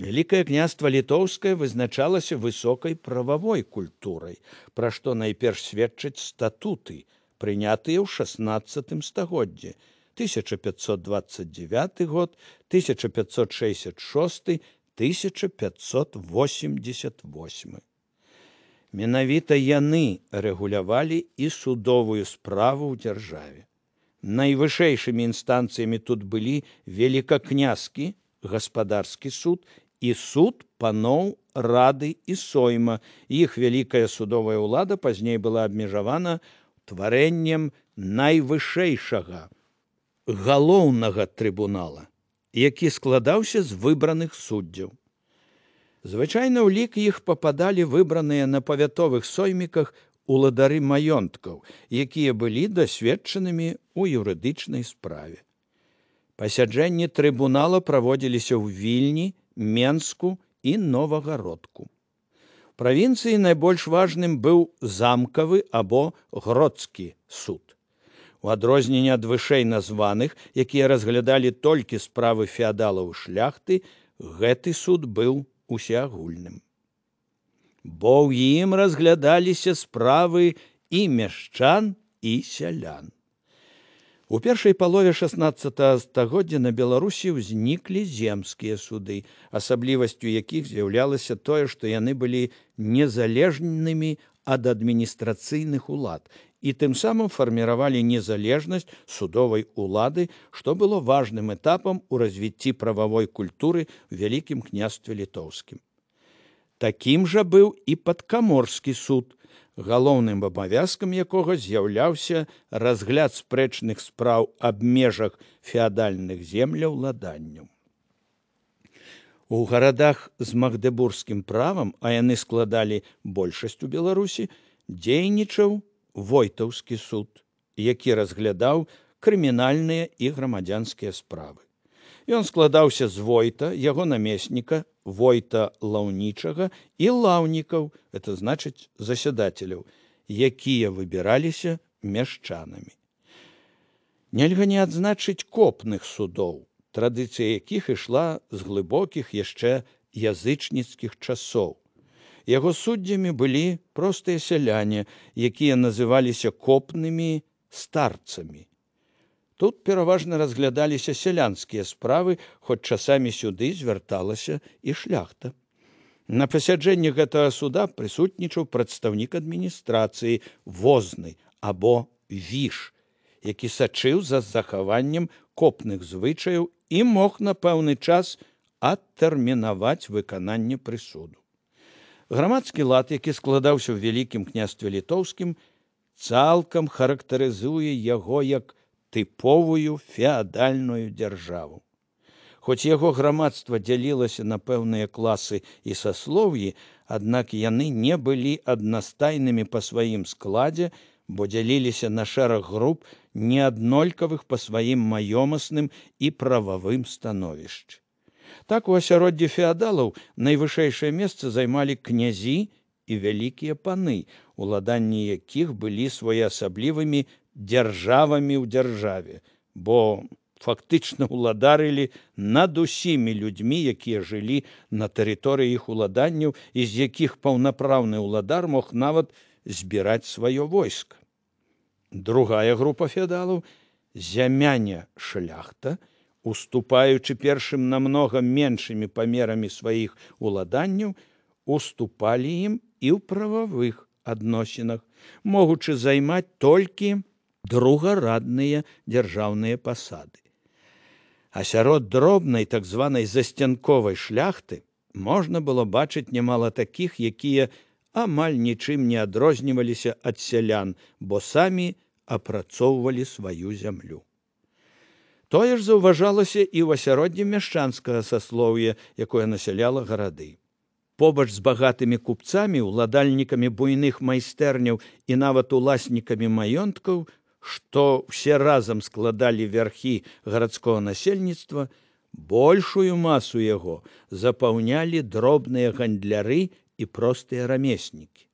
Вялікае княства літоўскае вызначалася высокай прававой культурай, пра што найперш сведчаць статуты, прынятыя ў 16 стагоддзе. 1529 год 1566 1588. Менавіта яны рэгулявалі і судовую справу ў дзяржаве. Найвышэйшымі інстанцыямі тут былі велікакнязкі, гаспадарскі суд і суд паноў рады і сойма. Іх вялікая судовая ўлада пазней была абмежавана тварэннем найвышэйшага галоўнага трыбунала, які складаўся з выбраных суддзяў. Звычайна ў лік іх попадалі выбраныя на павятовых сойміках уладары маёнткаў, якія былі дасведчанымі ў юрыдычнай справе. Пасяджэнні трыбунала праводзіліся ў вільні, Менску і новагародку. Правінцыі найбольш важным быў замкавы або гродскі суд. У адрозненне ад вышэй названых, якія разглядалі толькі справы феадалаў шляхты, гэты суд быў усеагульным. Бо ў ім разглядаліся справы і мяшчан і сялян. У першай палове 16стагоддзя на Беларусі ўзніклі земскія суды, асаблівасцю якіх з'яўлялася тое, што яны былі незалежнымі ад адміністрацыйных улад і тым самым фарміравалі незалежнасць судовай улады, што было важным этапам у развіцці прававой культуры вялікім княстве літоўскім. Такім жа быў і падкаморскі суд, галоўным абавязкам якога з'яўляўся разгляд спрэчных спраў аб межах феадальных земляў ладанню. У гарадах з магдэбургскім правам, а яны складалі большасць у Беларусі, дзейнічаў войтаўскі суд, які разглядаў крымінальныя і грамадзянскія справы. Ён складаўся з войта яго намесніка войта лаўнічага і лаўнікаў это значыць засядателяў якія выбіраліся мяшчанамі нельга не адзначыць копных судоў традыцыя якіх ішла з глыбокіх яшчэ язычніцкіх часоў яго суддзямі былі простыя сяляне якія называліся копнымі старцамі Тут пераважна разглядаліся сялянскія справы, хоць часамі сюды звярталася і шляхта. На пасяджэнні гэтага суда прысутнічаў прадстаўнік адміністрацыі возны або віш, які сачыў за захаваннем копных звычаяў і мог на пэўны час адтэрмінаваць выкананне прысуду. Грамадскі лад, які складаўся ў вялікім княстве літоўскім, цалкам характарызуе яго як тыповую феадальную дзяржаву. Хоць яго грамадства дзялілася на пэўныя класы і саслов'і, аднак яны не былі аднастайнымі па сваім складзе, бо дзяліліся на шэраг груп неаднолькавых па сваім маёмасным і прававым становішч. Так у асяроддзі феадалаў найвышэйшае месца займалі князі і вялікія паны, уладанні якіх былі своеасаблівымі дзяржавамі ў дзяржаве, бо фактычна ўладарылі над усімі людзьмі, якія жылі на тэрыторыі іх уладанняў і з якіх паўнапраўны ўладар мог нават збіраць сваё войска. Другая група феадалаў зямяне шляхта, уступаючы першым намнога меншымі памерамі сваіх уладанняў, уступалі ім і ў прававых адносінах, могучы займаць толькі, другарадныя дзяржаўныя пасады. Асярод дробнай так званай засцянковай шляхты можна было бачыць нямала такіх, якія амаль нічым не адрозніваліся ад сялян, бо самі апрацоўвалі сваю зямлю. Тое ж заўважалася і ў асяроддзі мяшчанскага саслоўя, якое насяляла гарады. Побач з багатымі купцамі, уладальнікамі буйных майстэрняў і нават уласнікамі маёнткаў, што ўсе разам складалі вярхі гарадскога насельніцтва, большую масу яго запаўнялі дробныя гандляры і простыя рамеснікі.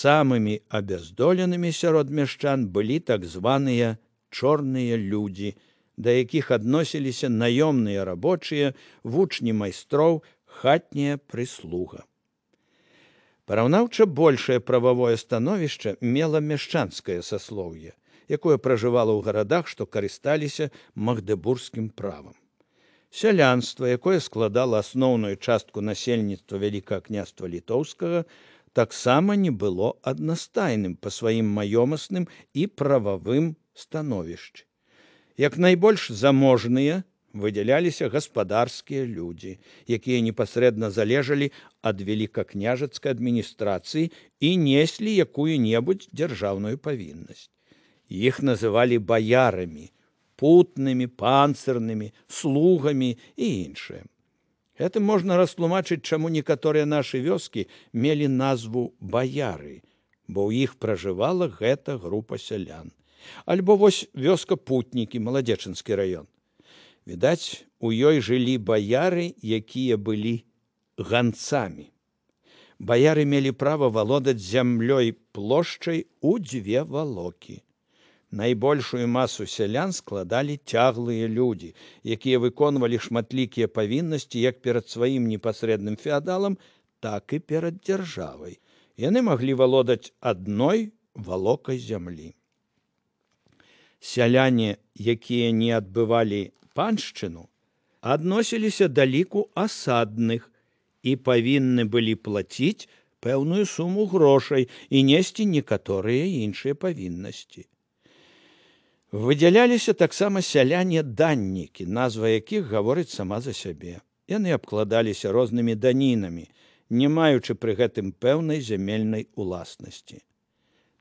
Самымі абяздоленымі сярод мяшчан былі так званыя чорныя людзі, да якіх адносіліся наёмныя рабочыя, вучні майстроў, хатняя прыслуга. Параўнаўча большае прававое становішча мела мяшчанскае саслоўе якое пражывала ў гарадах, што карысталіся магдэбургскім правам. Сялянства, якое складала асноўную частку насельніцтва вялікага княства літоўскага, таксама не было аднастайным па сваім маёмасным і прававым становішчы. Як найбольш заможныя, выдзяляліся гаспадарскія людзі, якія непасрэдна залежалі ад вялікакняжацкай адміністрацыі і неслі якую-небудзь дзяржаўную павіннасць. Іх называлі баярамі, путнымі, панцырнымі, слугамі і іншыя. Гэта можна растлумачыць, чаму некаторыя нашы вёскі мелі назву баяры, бо ў іх пражывала гэта група сялян. Альбо вось вёска путнікі, маладзечынскі раён. Відаць, у ёй жылі баяры, якія былі ганцамі. Баяры мелі права валодаць зямлёй плошчай у дзве валокі. Найбольшую масу сялян складалі цяглыя людзі, якія выконвалі шматлікія павіннасці як перад сваім непасрэдным феадалам, так і перад дзяржавай. Яны маглі валодаць адной валокай зямлі. Сяляне, якія не адбывалі паншчыну, адносіліся да ліку асадных і павінны былі плаціць пэўную суму грошай і несці некаторыя іншыя павіннасці. Выдзяляліся таксама сяляне-даннікі, назва якіх гаворыць сама за сябе. Яны абкладаліся рознымі данінамі, не маючы пры гэтым пэўнай зямельнай уласнасці.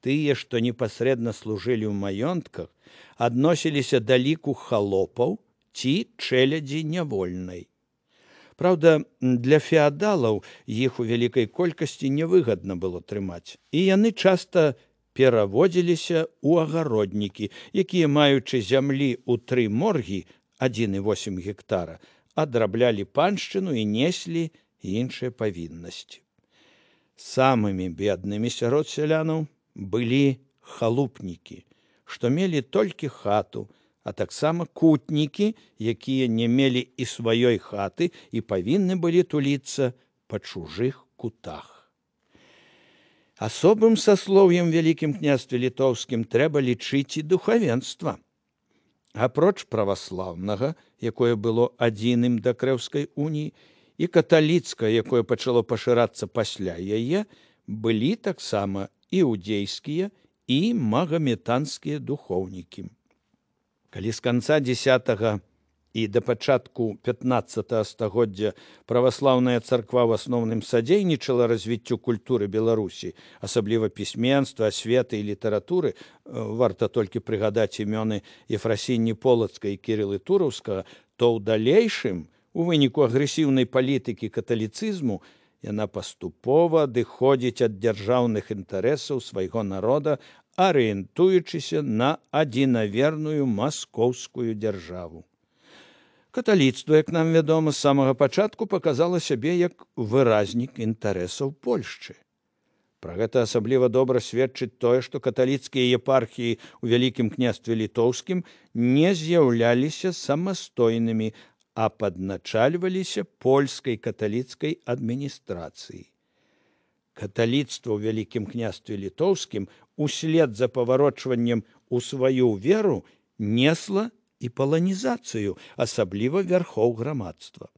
Тыя, што непасрэдна служылі ў маёнтках, адносіліся да ліку халопаў ці чэлядзі нявольнай. Праўда, для феадалаў іх у вялікай колькасці нявыгадна было трымаць, і яны часта не пераводзіліся ў агароднікі, якія маючы зямлі ў тры моргі 1,8 гектара, адраблялі паншчыну і неслі іншыя павіннасці. Самымі беднымі сярод сялянаў былі халупнікі, што мелі толькі хату, а таксама кутнікі, якія не мелі і сваёй хаты і павінны былі туліцца па чужых кутах. Асобым саслоўем вялікім княстве літоўскім трэба лічыць і духавенства. Апроч праваслаўнага, якое было адзіным да крэўскай уніі і каталіцка, якое пачало пашырацца пасля яе, былі таксама іудзейскія і магаметанскія духоўнікі. Калі з канца десят 10 і да пачатку 15 стагоддзя праваслаўная царква ў асноўным садзейнічала развіццю культуры беларусі асабліва пісьменства асветы і літаратуры э, варта толькі прыгадаць імёны ефрасінні полацкай кірылы тураўскага то ў далейшым у выніку агрэсіўнай палітыкі каталіцызму яна паступова адыходзіць ад дзяржаўных інтарэсаў свайго народа арыентуючыся на адзінаверную маскоўскую дзяржаву Каталіцтва, як нам вядома, з самага пачатку паказала сябе як выразнік інтарэсаў Польшчы. Пра гэта асабліва добра сведчыць тое, што каталіцкія епархіі ў вялікім княстве літоўскім не з'яўляліся самастойнымі, а падначальваліся польскай каталіцкай адміністрацыі. Каталіцтва ў вялікім княстве літоўскім услед за паварочваннем у сваю веру несла і паланізацыю, асабліва вярхоў грамадства.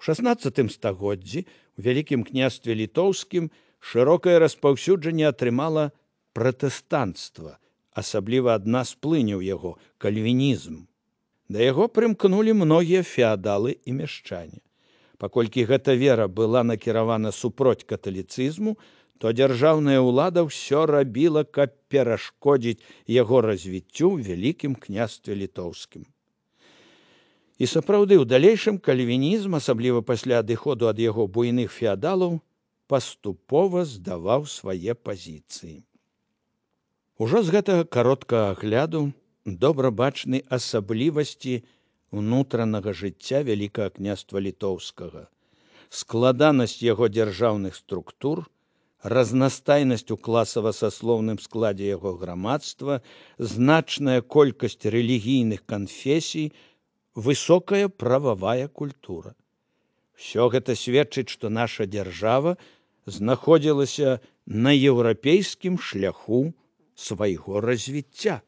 У 16 стагоддзі у вялікім княстве літоўскім шырокае распаўсюджанне атрымала пратэстанцтва, асабліва адна з плыняў яго кальвінізм. Да яго прымкнулі многія феадалы і мяшчане. Паколькі гэта вера была накіравана супроць каталіцызму, то дзяржаўная ўлада ўсё рабіла, каб перашкодзіць яго развіццю вялікім княстве літоўскім. І сапраўды ў далейшым кальвінізм, асабліва пасля адыходу ад яго буйных феадалаў, паступова здаваў свае пазіцыі. Ужо з гэтага кароткага агляду добра бачны асаблівасці унутранага жыцця вялікага княства літоўскага, складанасць яго дзяржаўных структур, разнастайнасць у класава-саслоўным складзе яго грамадства, значная колькасць рэлігійных канфесій, высокая прававая культура. Всё гэта сведчыць, што наша дзяржава знаходзілася на еўрапейскім шляху свайго развіцця.